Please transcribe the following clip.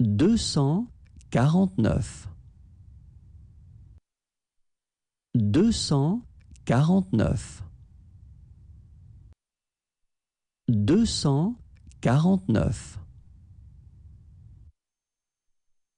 deux cent quarante-neuf deux cent quarante-neuf deux cent quarante-neuf